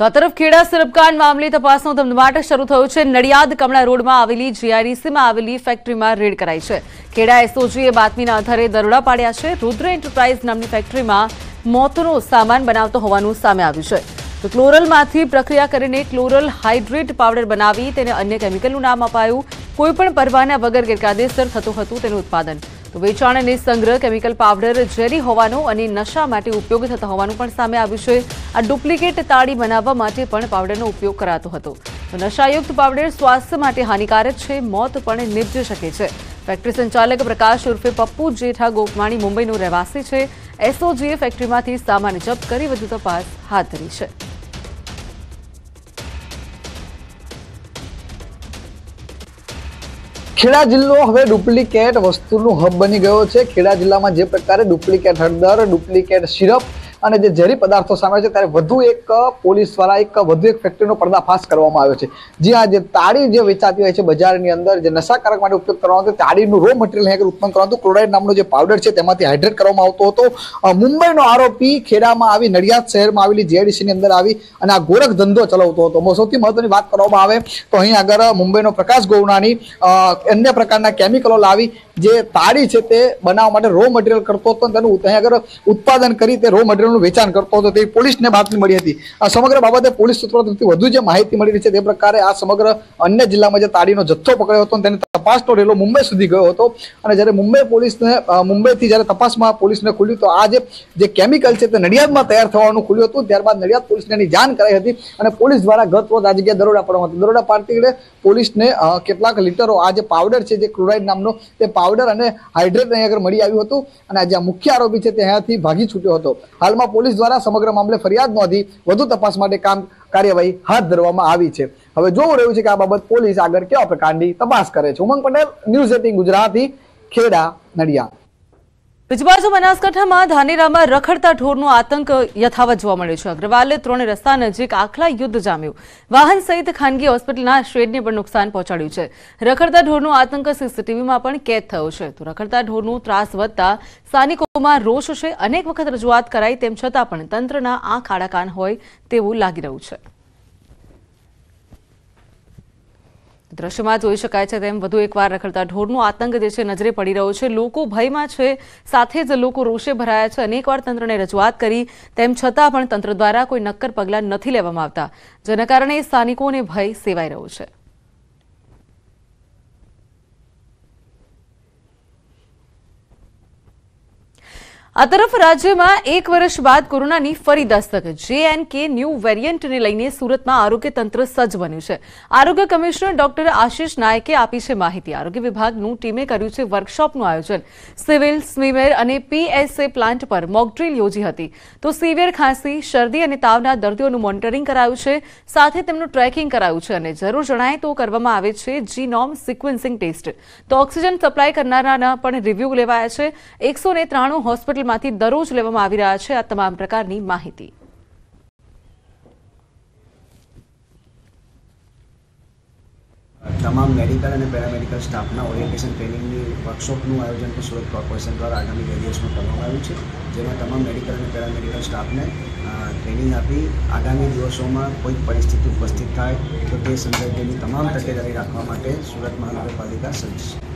તો આ તરફ ખેડા સિરપકાંડ મામલે તપાસનો ધમધમાટ શરૂ થયો છે નડિયાદ કમળા રોડમાં આવેલી જીઆઈડીસીમાં આવેલી ફેક્ટરીમાં રેડ કરાઈ છે ખેડા એસઓજીએ બાતમીના આધારે દરોડા પાડ્યા છે રુદ્ર એન્ટરપ્રાઇઝ નામની ફેક્ટરીમાં મોતનો સામાન બનાવતો હોવાનું સામે આવ્યું છે તો ક્લોરલમાંથી પ્રક્રિયા કરીને ક્લોરલ હાઇડ્રેટ પાવડર બનાવી તેને અન્ય કેમિકલનું નામ અપાયું કોઈપણ પરવાના વગર ગેરકાયદેસર થતું હતું તેનું ઉત્પાદન તો વેચાણ અને સંગ્રહ કેમિકલ પાવડર ઝેરી હોવાનું અને નશા માટે ઉપયોગ થતા હોવાનું પણ સામે આવ્યું છે આ ડુપ્લિકેટ તાળી બનાવવા માટે પણ પાવડરનો ઉપયોગ કરાતો હતો તો નશાયુક્ત પાવડર સ્વાસ્થ્ય માટે હાનિકારક છે મોત પણ નિપજી શકે છે ફેક્ટરી સંચાલક પ્રકાશ ઉર્ફે પપ્પુ જેઠા ગોપવાણી મુંબઈનો રહેવાસી છે એસઓજીએ ફેક્ટરીમાંથી સામાન જપ્ત કરી વધુ તપાસ હાથ ધરી છે ખેડા જિલ્લો હવે ડુપ્લિકેટ વસ્તુનું હબ બની ગયો છે ખેડા જિલ્લામાં જે પ્રકારે ડુપ્લિકેટ હળદર ડુપ્લિકેટ સિરપ અને જે ઝેરી પદાર્થો સામે છે ત્યારે વધુ એક પોલીસ દ્વારા એક વધુ એક ફેક્ટરીનો પર્દાફાશ કરવામાં આવ્યો છે જે આ જે તાળી જે વેચાતી હોય છે બજારની અંદર જે નશાકારક માટે ઉપયોગ કરવામાં આવતો તાળીનું રો મટીરિયલ હેકર ઉત્પન્ન કરવાનું આવતું ક્લોરાઇડ નામનો જે પાવડર છે તેમાંથી હાઇડ્રેટ કરવામાં આવતો હતો મુંબઈનો આરોપી ખેડામાં આવી નડિયાદ શહેરમાં આવેલી જેડીસીની અંદર આવી અને આ ગોરખ ધંધો ચલાવતો હતો સૌથી મહત્વની વાત કરવામાં આવે તો અહીં આગળ મુંબઈનો પ્રકાશ ગોવનાની અન્ય પ્રકારના કેમિકલો લાવી જે તાળી છે તે બનાવવા માટે રો મટીરિયલ કરતો હતો તેનું ત્યાં આગળ ઉત્પાદન કરી તે રો મટીરિયલનું વેચાણ કરતો હતો તે પોલીસને બાતમી મળી હતી આ સમગ્ર બાબતે પોલીસ સૂત્રો તરફથી વધુ જે માહિતી મળી છે તે પ્રકારે આ સમગ્ર અન્ય જિલ્લામાં જે તાળીનો જથ્થો પકડ્યો હતો તેને તપાસનો રેલો મુંબઈ સુધી ગયો હતો અને જ્યારે મુંબઈ પોલીસને મુંબઈથી જ્યારે તપાસમાં પોલીસને ખુલ્યું તો આ જે કેમિકલ છે તે નડિયાદમાં તૈયાર થવાનું ખુલ્યું હતું ત્યારબાદ નડિયાદ પોલીસને એની જાણ કરાઈ હતી અને પોલીસ દ્વારા ગત રોજ આ જગ્યાએ દરોડા પાડવામાં હતી દરોડા પાડતી પોલીસને કેટલાક લીટરો આ જે પાવડર છે જે ક્લોરાઇડ નામનો તે પાવડર પાવડર અને હાઇડ્રેટ અહીં આગળ મળી આવ્યું હતું અને આ આ મુખ્ય આરોપી છે તે અહીંયાથી ભાગી છૂટ્યો હતો હાલમાં પોલીસ દ્વારા સમગ્ર મામલે ફરિયાદ નોંધી વધુ તપાસ માટે કામ કાર્યવાહી હાથ ધરવામાં આવી છે હવે જોવું રહ્યું છે કે આ બાબત પોલીસ આગળ કેવા પ્રકારની તપાસ કરે છે ઉમંગ પટેલ ન્યૂઝ એટીન ગુજરાતી ખેડા નડિયા બીજી બાજુ બનાસકાંઠામાં ધાનેરામાં રખડતા ઢોરનો આતંક યથાવત જોવા મળ્યો છે અગ્રવાલે ત્રણ રસ્તા નજીક આખલા યુદ્ધ જામ્યું વાહન સહિત ખાનગી હોસ્પિટલના શેડને પણ નુકસાન પહોંચાડ્યું છે રખડતા ઢોરનો આતંક સીસીટીવીમાં પણ કેદ થયો છે તો રખડતા ઢોરનું ત્રાસ વધતા સ્થાનિકોમાં રોષ છે અનેક વખત રજૂઆત કરાઈ તેમ છતાં પણ તંત્રના આંખ આડાકાન હોય તેવું લાગી રહ્યું છે દ્રશ્યમાં જોઈ શકાય છે તેમ વધુ એકવાર રખડતા ઢોરનો આતંક જે છે નજરે પડી રહ્યો છે લોકો ભયમાં છે સાથે જ લોકો રોષે ભરાયા છે અનેકવાર તંત્રને રજૂઆત કરી તેમ છતાં પણ તંત્ર દ્વારા કોઈ નક્કર પગલાં નથી લેવામાં આવતા જેના કારણે સ્થાનિકોને ભય સેવાઈ રહ્યો છે આ તરફ રાજ્યમાં એક વર્ષ બાદ કોરોનાની ફરી દસ્તક જે એન કે ન્યૂ વેરિયન્ટને લઈને સુરતમાં આરોગ્ય તંત્ર સજ્જ બન્યું છે આરોગ્ય કમિશનર ડોક્ટર આશિષ નાયકે આપી છે માહિતી આરોગ્ય વિભાગનું ટીમે કર્યું છે વર્કશોપનું આયોજન સિવિલ સ્વીમેર અને પીએસએ પ્લાન્ટ પર મોકડ્રીલ યોજી હતી તો સિવિયર ખાંસી શરદી અને તાવના દર્દીઓનું મોનિટરિંગ કરાયું છે સાથે તેમનું ટ્રેકિંગ કરાયું છે અને જરૂર જણાય તો કરવામાં આવે છે જીનોમ સિક્વન્સિંગ ટેસ્ટ તો ઓક્સિજન સપ્લાય કરનારાના પણ રિવ્યુ લેવાયા છે એકસો ને ત્રાણું હોસ્પિટલ હોસ્પિટલમાંથી દરરોજ લેવામાં આવી રહ્યા છે આ તમામ પ્રકારની માહિતી તમામ મેડિકલ અને પેરામેડિકલ સ્ટાફના ઓરિએન્ટેશન ટ્રેનિંગની વર્કશોપનું આયોજન પણ સુરત કોર્પોરેશન દ્વારા આગામી બે દિવસમાં કરવામાં આવ્યું છે જેમાં તમામ મેડિકલ અને પેરામેડિકલ સ્ટાફને ટ્રેનિંગ આપી આગામી દિવસોમાં કોઈ પરિસ્થિતિ ઉપસ્થિત થાય તો તે સંદર્ભેની તમામ તકેદારી રાખવા માટે સુરત મહાનગરપાલિકા સજ્જ છે